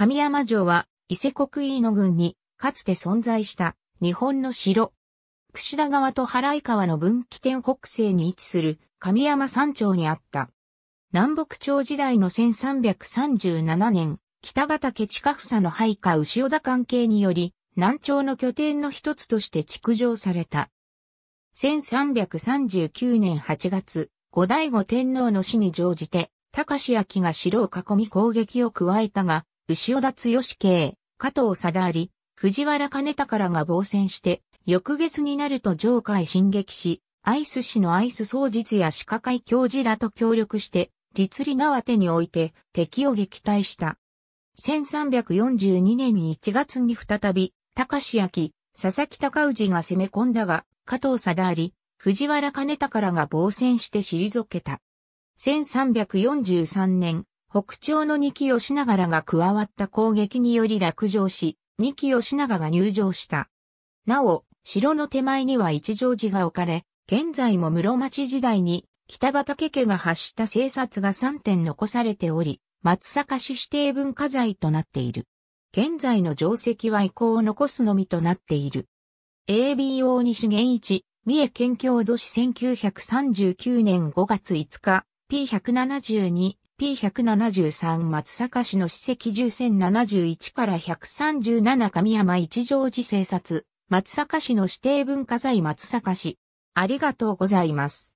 神山城は、伊勢国飯野郡に、かつて存在した、日本の城。櫛田川と原井川の分岐点北西に位置する、神山山頂にあった。南北朝時代の1337年、北畠近房の配下潮田関係により、南朝の拠点の一つとして築城された。1339年8月、後醍醐天皇の死に乗じて、高志明が城を囲み攻撃を加えたが、牛尾田剛慶、加藤貞有、藤原兼高らが防戦して、翌月になると上海進撃し、アイス市のアイス総実や鹿会教授らと協力して、立理縄手において敵を撃退した。1342年に1月に再び、高志明、佐々木高氏が攻め込んだが、加藤貞有、藤原兼高らが防戦して退けた。1343年、北朝の二木ながらが加わった攻撃により落城し、二木しなが入城した。なお、城の手前には一条寺が置かれ、現在も室町時代に北畠家が発した生殺が3点残されており、松阪市指定文化財となっている。現在の定石は遺構を残すのみとなっている。AB o 西源一、三重県郷土市1939年5月5日、P172、P173 松阪市の史跡0戦71から137神山一乗寺製札、松阪市の指定文化財松阪市。ありがとうございます。